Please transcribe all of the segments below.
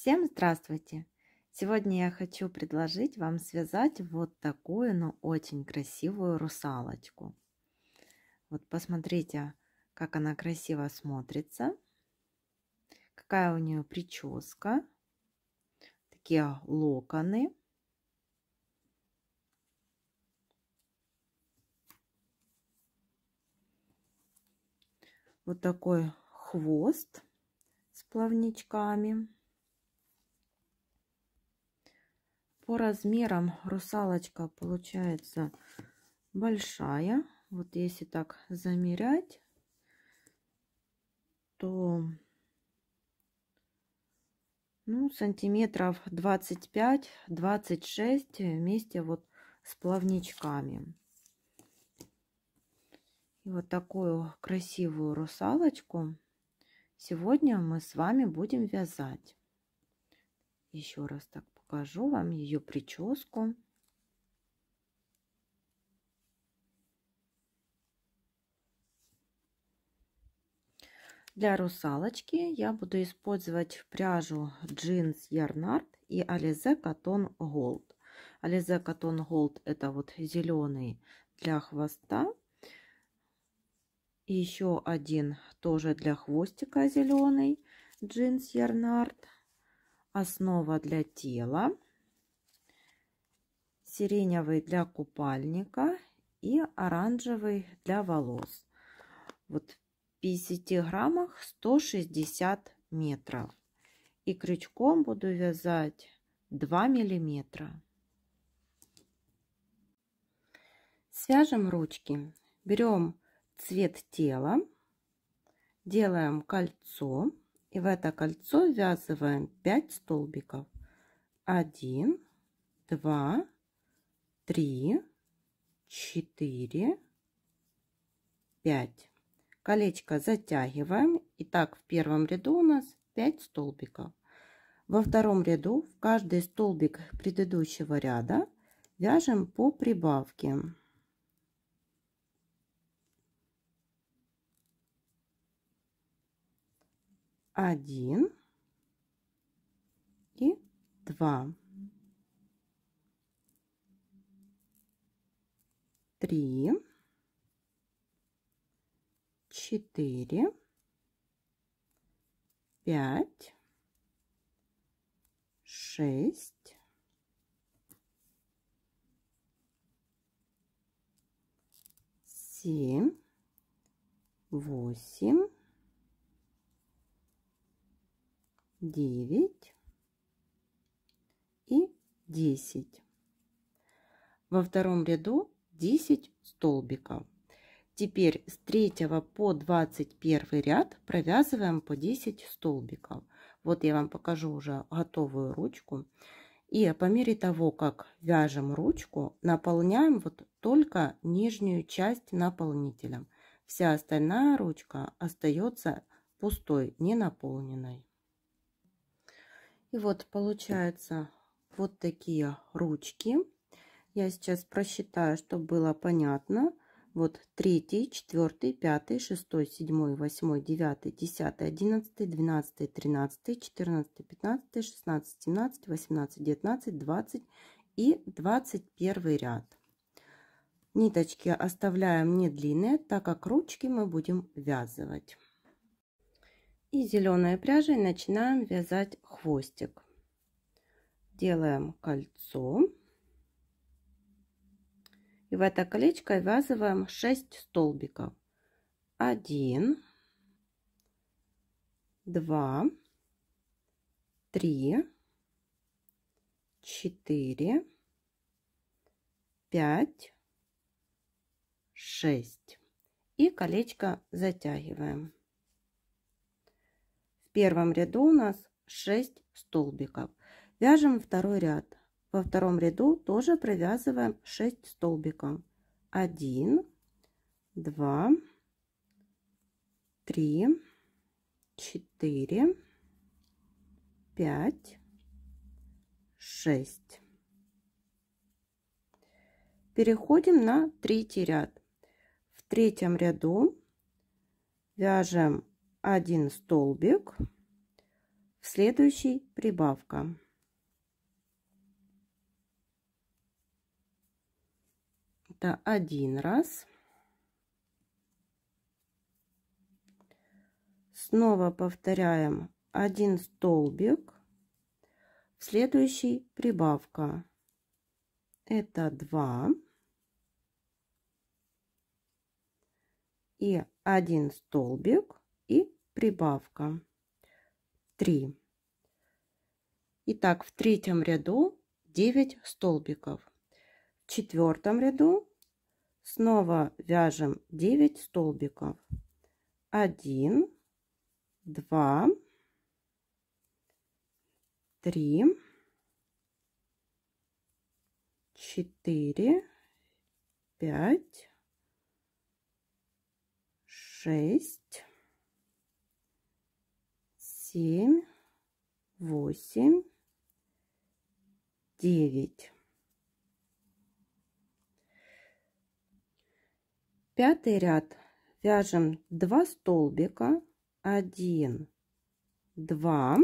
Всем здравствуйте! Сегодня я хочу предложить вам связать вот такую, но очень красивую русалочку. Вот посмотрите, как она красиво смотрится, какая у нее прическа, такие локоны. Вот такой хвост с плавничками. по размерам русалочка получается большая. Вот если так замерять, то ну, сантиметров 25-26 вместе вот с плавничками. И вот такую красивую русалочку сегодня мы с вами будем вязать. Еще раз так покажу вам ее прическу. Для русалочки я буду использовать пряжу джинс Ярнард и Ализе Катон Голд. Ализе Катон Голд это вот зеленый для хвоста. И еще один тоже для хвостика зеленый джинс Ярнард основа для тела, сиреневый для купальника и оранжевый для волос. Вот в 50 граммах 160 метров. И крючком буду вязать 2 миллиметра. Свяжем ручки. Берем цвет тела, делаем кольцо и в это кольцо ввязываем 5 столбиков. 1, 2, 3, 4, 5. Колечко затягиваем. И так в первом ряду у нас 5 столбиков. Во втором ряду в каждый столбик предыдущего ряда вяжем по прибавке. один и два три четыре пять шесть семь восемь 9 и 10. Во втором ряду 10 столбиков. Теперь с 3 по 21 ряд провязываем по 10 столбиков. Вот я вам покажу уже готовую ручку. И по мере того, как вяжем ручку, наполняем вот только нижнюю часть наполнителем. Вся остальная ручка остается пустой, не наполненной. И вот получается вот такие ручки. Я сейчас просчитаю, чтобы было понятно. Вот третий, четвертый, пятый, шестой, седьмой, восьмой, девятый, десятый, одиннадцатый, двенадцатый, тринадцатый, четырнадцатый, пятнадцатый, шестнадцатый, семнадцатый, восемнадцатый, девятнадцатый, двадцать и двадцать первый ряд. Ниточки оставляем не длинные, так как ручки мы будем вязывать. И зеленой пряжей начинаем вязать хвостик. Делаем кольцо. И в это колечко ввязываем 6 столбиков. 1, 2, 3, 4, 5, 6. И колечко затягиваем первом ряду у нас 6 столбиков. Вяжем второй ряд. Во втором ряду тоже провязываем 6 столбиков. 1, 2, 3, 4, 5, 6. Переходим на третий ряд. В третьем ряду вяжем один столбик, в следующий прибавка. Это один раз. Снова повторяем один столбик, в следующий прибавка. Это два. и один столбик и прибавка 3. Итак, в третьем ряду 9 столбиков. В четвертом ряду снова вяжем 9 столбиков. 1, 2, 3, 4, 5, 6, семь, восемь, девять. Пятый ряд вяжем два столбика, один, два.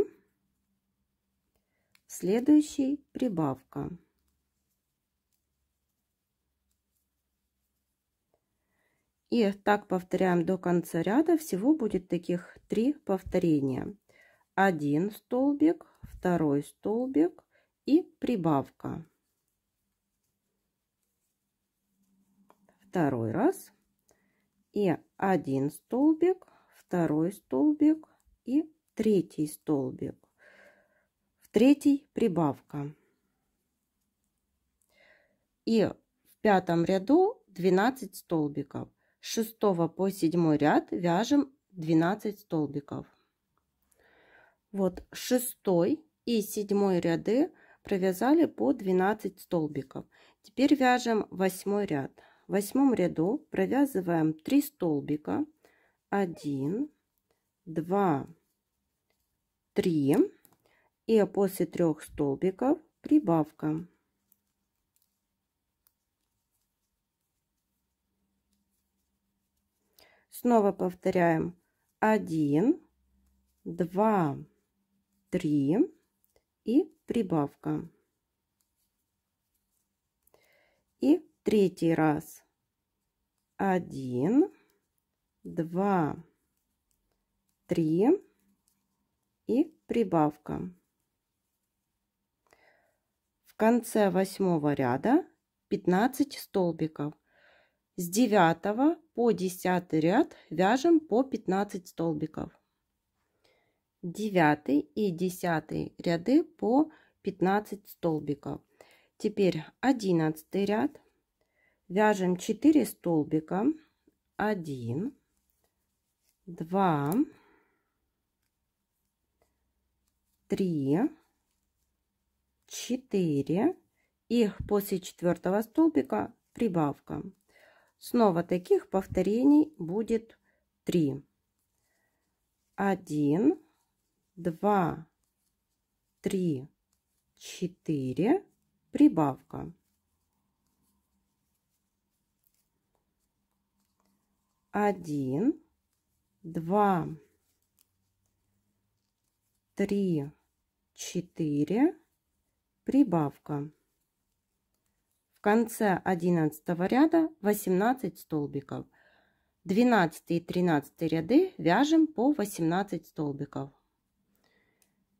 Следующий прибавка. И так повторяем до конца ряда. Всего будет таких три повторения один столбик, второй столбик и прибавка. Второй раз. И один столбик, второй столбик и третий столбик. В третий прибавка. И в пятом ряду 12 столбиков. С 6 по 7 ряд вяжем 12 столбиков. Вот шестой и седьмой ряды провязали по 12 столбиков. Теперь вяжем восьмой ряд. В восьмом ряду провязываем 3 столбика. 1, 2, 3. И после трех столбиков прибавка. Снова повторяем 1, 2, 3. 3 и прибавка. И третий раз. 1, 2, 3 и прибавка. В конце восьмого ряда 15 столбиков. С 9 по 10 ряд вяжем по 15 столбиков. 9 и 10 ряды по 15 столбиков. Теперь 11 ряд. Вяжем 4 столбика. 1, 2, 3, 4. Их после четвертого столбика прибавка. Снова таких повторений будет 3. 1, два три четыре прибавка. Один, два, три, четыре, прибавка. В конце одиннадцатого ряда восемнадцать столбиков. двенадцатый и тринадцатый ряды вяжем по восемнадцать столбиков.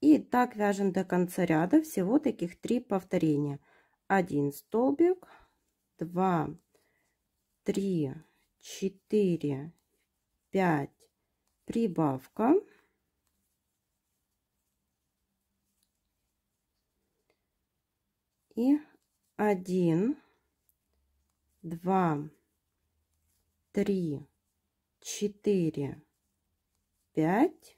И так вяжем до конца ряда всего таких три повторения. 1 столбик, 2, 3, 4, 5, прибавка. И 1, 2, 3, 4, 5,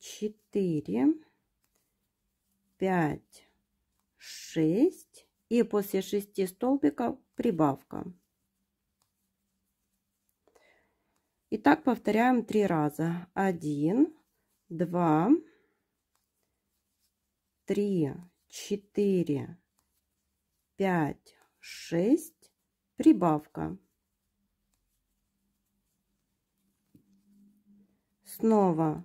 4, 5, 6. И после 6 столбиков прибавка. И так повторяем три раза. 1, 2, 3, 4, 5, 6. Прибавка. Снова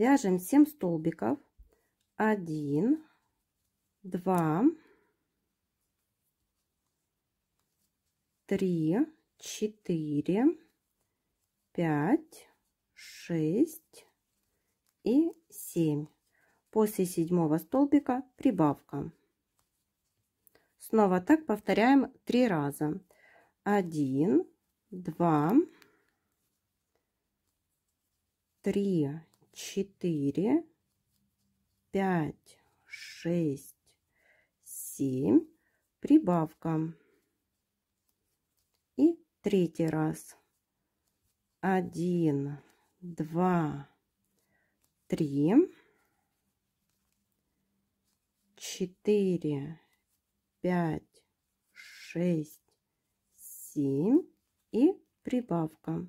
вяжем 7 столбиков 1 2 3 4 5 6 и 7 после седьмого столбика прибавка снова так повторяем три раза 1 2 3 четыре, пять, шесть, семь. Прибавка. И третий раз. Один, два, три, четыре, пять, шесть, семь и прибавка.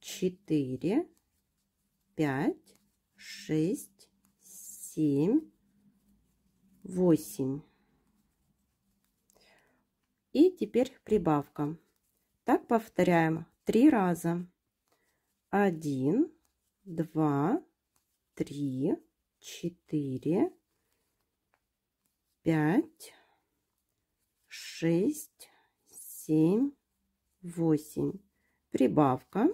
четыре, пять, шесть, семь, восемь. И теперь прибавка. Так повторяем три раза. Один, два, три, четыре, пять, шесть, семь, восемь. Прибавка.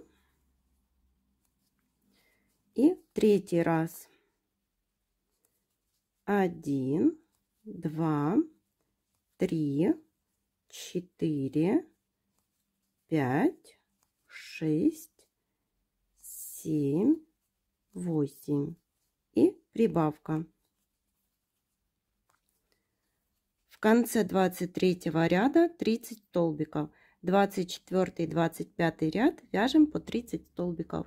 И третий раз. Один, два, три, четыре, пять, шесть, семь, восемь. И прибавка. В конце 23 ряда 30 столбиков. 24 и 25 ряд вяжем по 30 столбиков.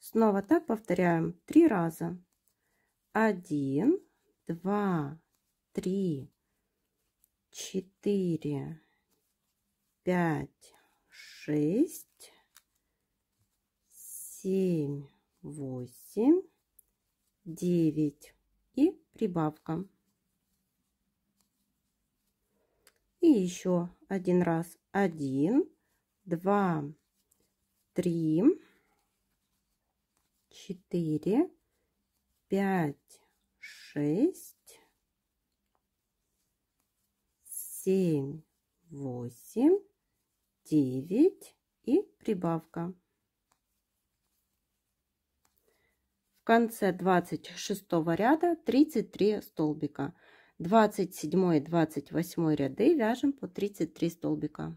Снова так повторяем три раза. Один, два, три, четыре, пять, шесть, семь, восемь, девять и прибавка. И еще один раз. Один, два, три, четыре, пять, шесть, семь, восемь, девять и прибавка. В конце двадцать шестого ряда тридцать три столбика. двадцать седьмой и двадцать восьмой ряды вяжем по тридцать три столбика.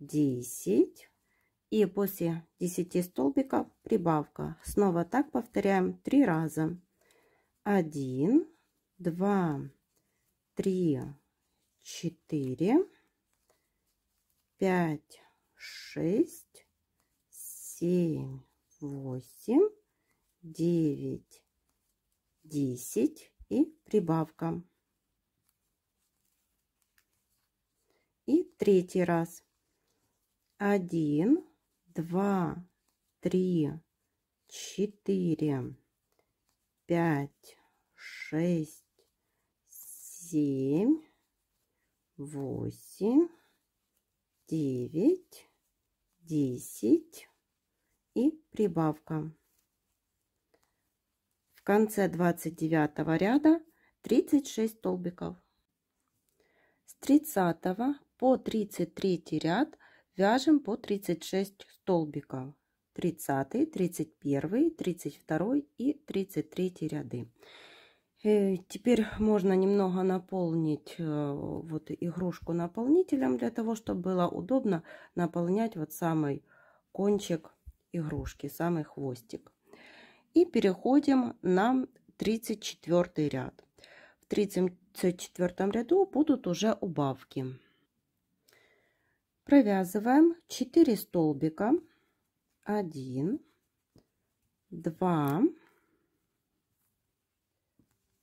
10 и после 10 столбиков прибавка. Снова так повторяем три раза. 1, 2, 3, 4, 5, 6, 7, 8, 9, 10 и прибавка. И третий раз один, два, три, четыре, пять, шесть, семь, восемь, девять, десять и прибавка. В конце 29 ряда 36 столбиков. С 30 по 33 ряд Вяжем по 36 столбиков. 30, 31, 32 и 33 ряды. Э, теперь можно немного наполнить э, вот игрушку наполнителем, для того, чтобы было удобно наполнять вот самый кончик игрушки, самый хвостик. И переходим на 34 ряд. В 34 ряду будут уже убавки провязываем 4 столбика 1 2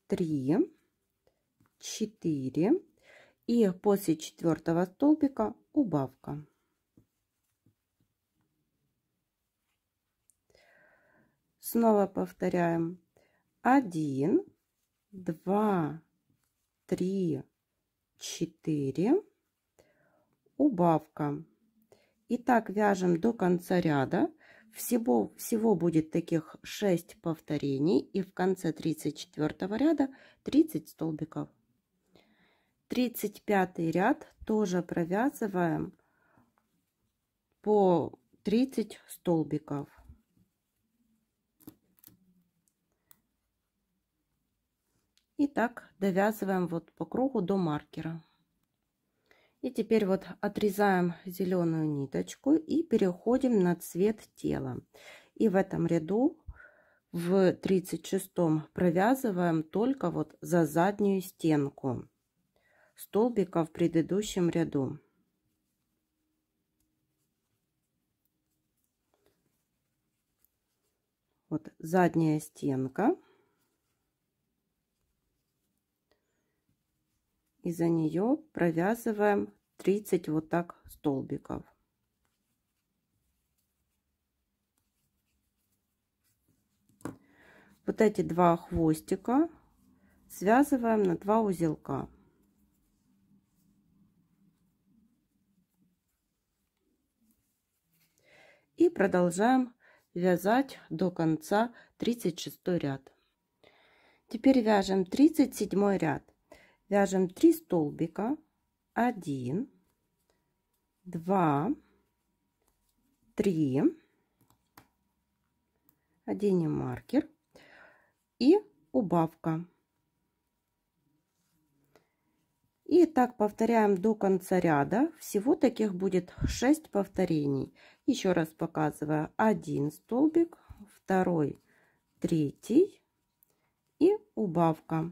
3 4 и после четвертого столбика убавка снова повторяем 1 2 3 4 убавка. Итак, вяжем до конца ряда. Всего, всего будет таких 6 повторений и в конце 34 ряда 30 столбиков. 35 ряд тоже провязываем по 30 столбиков. И так довязываем вот по кругу до маркера. И теперь вот отрезаем зеленую ниточку и переходим на цвет тела. И в этом ряду в 36 провязываем только вот за заднюю стенку столбика в предыдущем ряду. Вот задняя стенка. и за нее провязываем 30 вот так столбиков вот эти два хвостика связываем на два узелка и продолжаем вязать до конца 36 ряд теперь вяжем 37 ряд вяжем 3 столбика 1 2 3 оденем маркер и убавка и так повторяем до конца ряда. Всего таких будет 6 повторений. Еще раз показываю. Один столбик, второй, третий и убавка.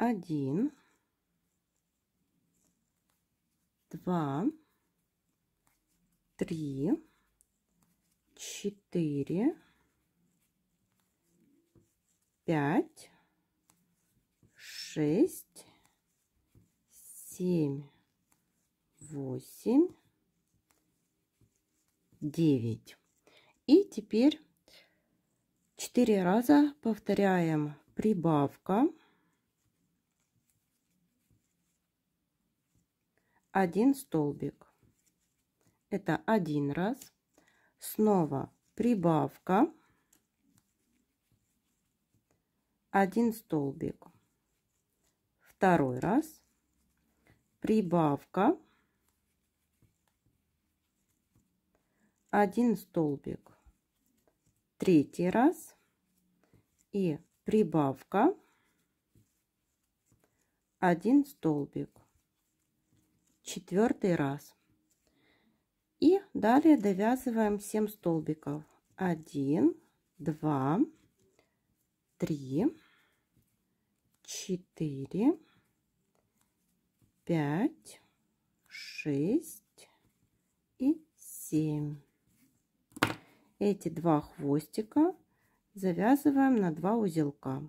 один, два, три, четыре, пять, шесть, семь, восемь, девять. И теперь четыре раза повторяем прибавка. один столбик это один раз снова прибавка один столбик второй раз прибавка один столбик третий раз и прибавка один столбик четвертый раз и далее довязываем 7 столбиков 1 2 3 4 5 6 и 7 эти два хвостика завязываем на два узелка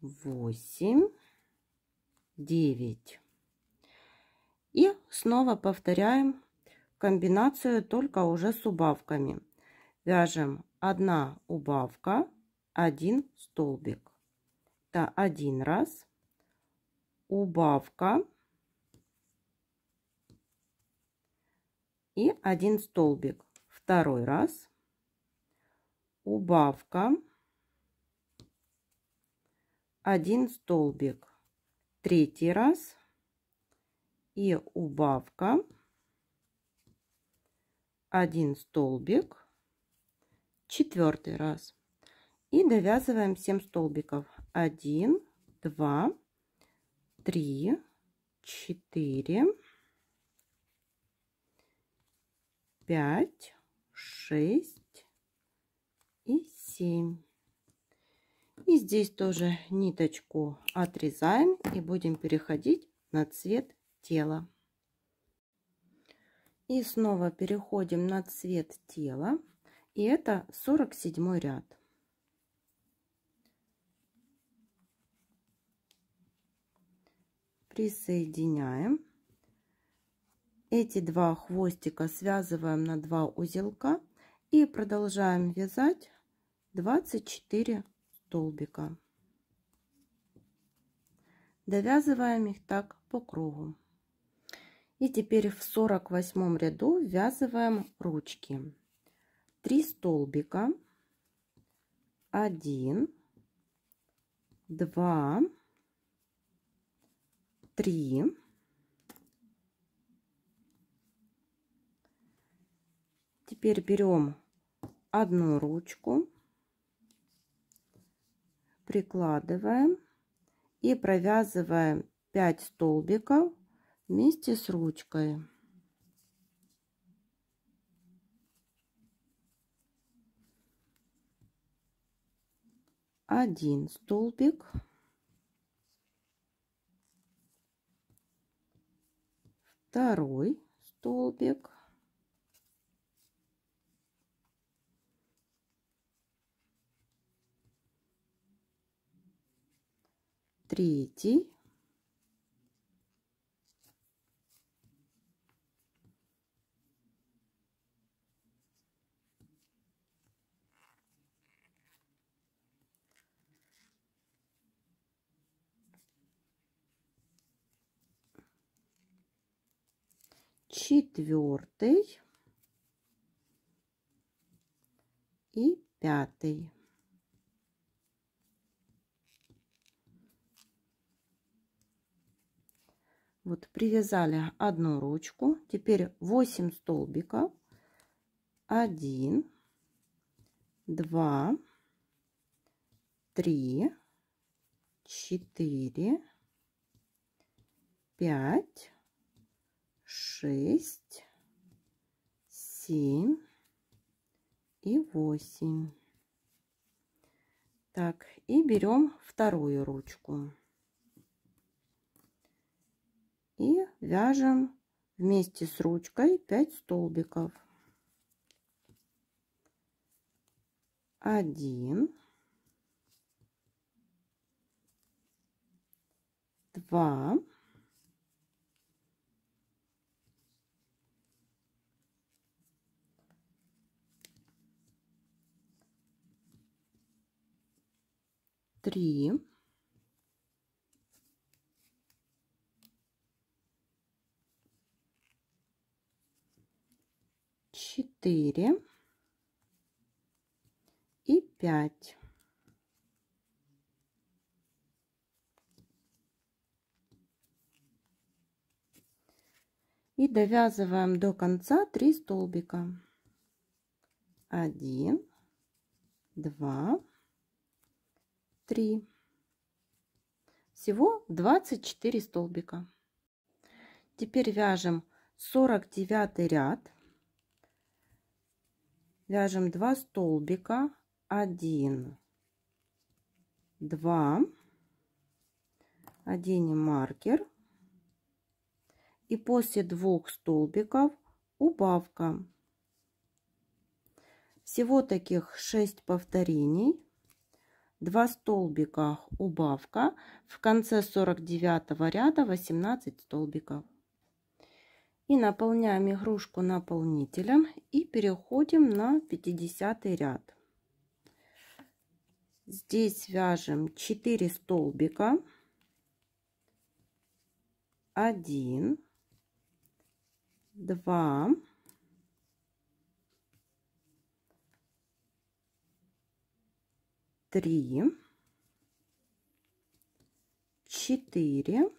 восемь, девять. И снова повторяем комбинацию только уже с убавками. Вяжем одна убавка, один столбик. Это один раз. Убавка. И один столбик. Второй раз. Убавка. Убавка 1 столбик, третий раз и убавка, 1 столбик, четвертый раз. И довязываем 7 столбиков. 1, 2, 3, 4, 5, 6 и 7. И здесь тоже ниточку отрезаем и будем переходить на цвет тела. И снова переходим на цвет тела. И это 47 ряд. Присоединяем. Эти два хвостика связываем на два узелка и продолжаем вязать 24 столбика. Довязываем их так по кругу. И теперь в 48 ряду ввязываем ручки. 3 столбика, 1, 2, 3, Теперь берем одну ручку, прикладываем и провязываем 5 столбиков вместе с ручкой. Один столбик, второй столбик, третий. четвертый и пятый. Вот привязали одну ручку. Теперь 8 столбиков. 1, 2, 3, 4, 5, 6, 7 и 8. Так, и берем вторую ручку. И вяжем вместе с ручкой 5 столбиков. 1, 2, 3, четыре и пять. И довязываем до конца 3 столбика. 1, 2, 3. Всего 24 столбика. Теперь вяжем 49 ряд вяжем 2 столбика 1 2 оденем маркер и после двух столбиков убавка всего таких 6 повторений 2 столбика убавка в конце 49 ряда 18 столбиков и наполняем игрушку наполнителем и переходим на 50 ряд. Здесь вяжем 4 столбика, 1, 2, 3, 4,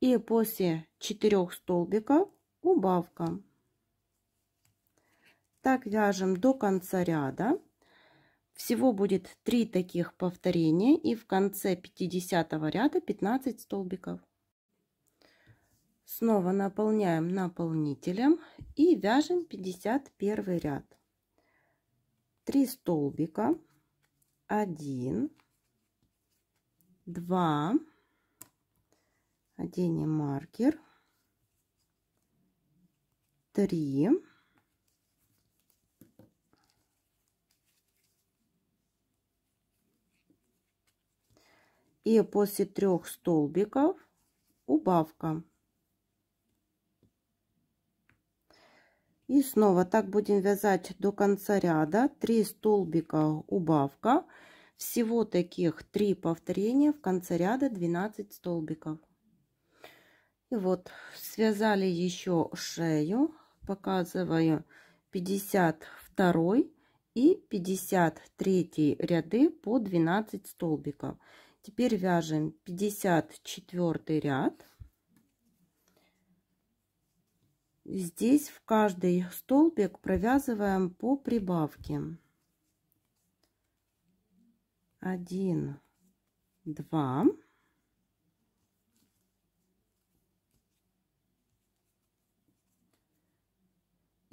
и после четырех столбиков убавка. Так вяжем до конца ряда. Всего будет 3 таких повторения и в конце 50 ряда 15 столбиков. Снова наполняем наполнителем и вяжем 51 ряд. 3 столбика, 1, 2, оденем маркер. Три. И после трех столбиков убавка. И снова так будем вязать до конца ряда. 3 столбика убавка. Всего таких три повторения в конце ряда 12 столбиков. И вот связали еще шею, показываю 52 и 53 ряды по 12 столбиков. Теперь вяжем 54 ряд. Здесь в каждый столбик провязываем по прибавке. 1, 2, 3.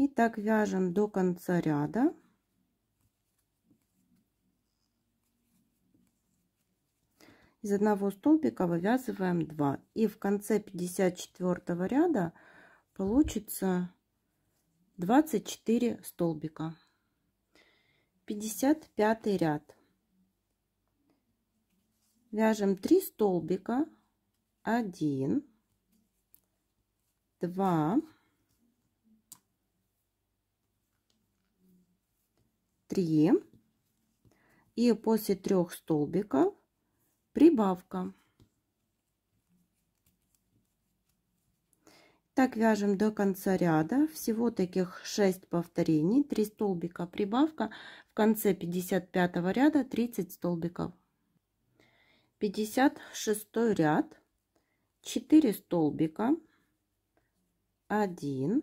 И так вяжем до конца ряда. Из одного столбика вывязываем 2. И в конце 54 ряда получится 24 столбика. 55 ряд. Вяжем 3 столбика. 1, 2, 3 и после трех столбиков прибавка. Так вяжем до конца ряда, всего таких 6 повторений, 3 столбика прибавка, в конце 55 ряда 30 столбиков. 56 ряд, 4 столбика, 1,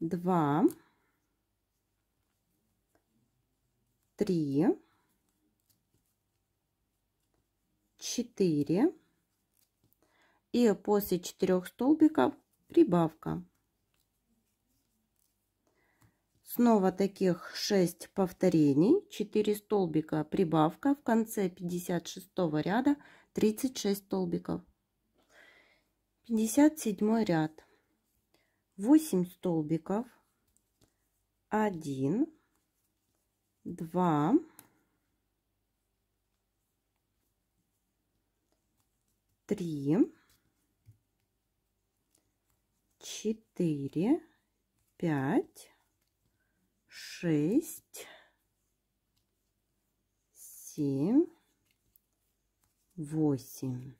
2, три, четыре. И после четырех столбиков прибавка. Снова таких 6 повторений, 4 столбика прибавка, в конце 56 ряда 36 столбиков. 57 ряд, 8 столбиков, 1, два, три, четыре, пять, шесть, семь, восемь.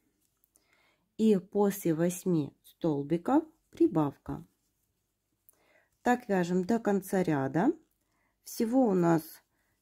И после восьми столбиков прибавка. Так вяжем до конца ряда. Всего у нас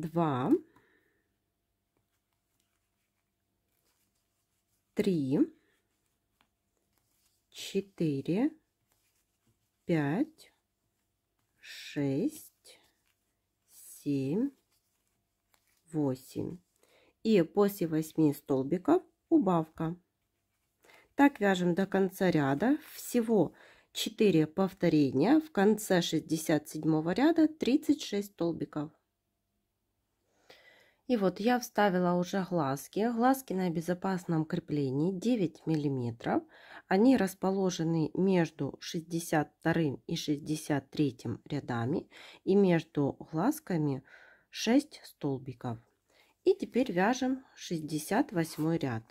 два, три, четыре, пять, шесть, семь, восемь. И после восьми столбиков убавка. Так вяжем до конца ряда. Всего 4 повторения. В конце 67 ряда 36 столбиков. И вот я вставила уже глазки. Глазки на безопасном креплении 9 миллиметров. Они расположены между 62 и 63 рядами и между глазками 6 столбиков. И теперь вяжем 68 ряд.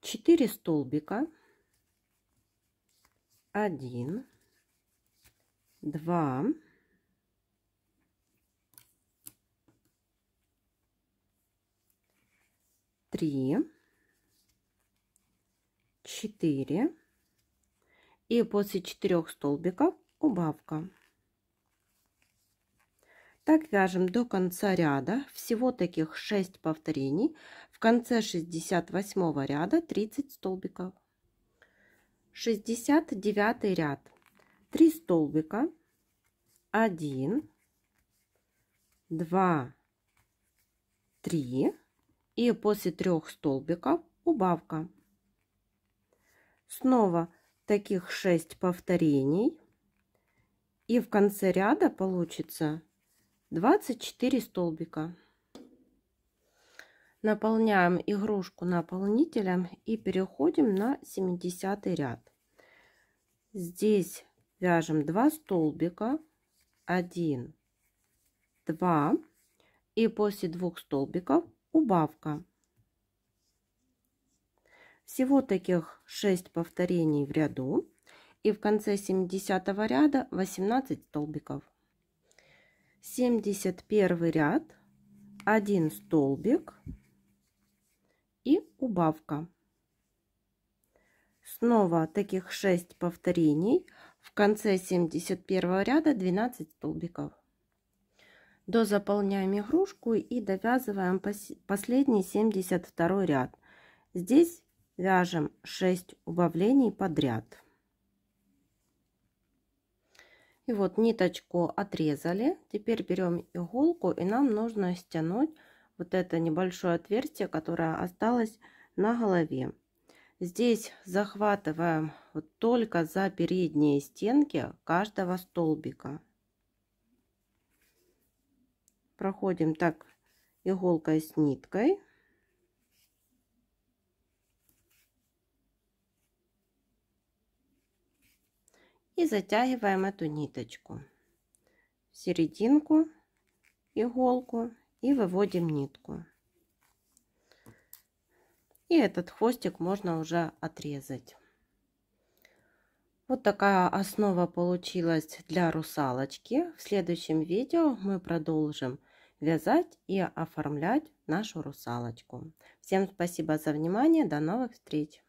4 столбика, 1, 2, три, четыре. И после четырех столбиков убавка. Так вяжем до конца ряда. Всего таких 6 повторений. В конце 68 ряда 30 столбиков. 69 ряд. 3 столбика. 1, 2, 3 и после трех столбиков убавка. Снова таких 6 повторений. И в конце ряда получится 24 столбика. Наполняем игрушку наполнителем и переходим на 70 ряд. Здесь вяжем 2 столбика, 1, 2 и после двух столбиков убавка. Всего таких 6 повторений в ряду и в конце 70 ряда 18 столбиков. 71 ряд, 1 столбик и убавка. Снова таких 6 повторений в конце 71 ряда 12 столбиков дозаполняем игрушку и довязываем последний 72 ряд здесь вяжем 6 убавлений подряд и вот ниточку отрезали теперь берем иголку и нам нужно стянуть вот это небольшое отверстие которое осталось на голове здесь захватываем вот только за передние стенки каждого столбика проходим так иголкой с ниткой. И затягиваем эту ниточку в серединку иголку и выводим нитку. И этот хвостик можно уже отрезать. Вот такая основа получилась для русалочки. В следующем видео мы продолжим вязать и оформлять нашу русалочку. Всем спасибо за внимание, до новых встреч!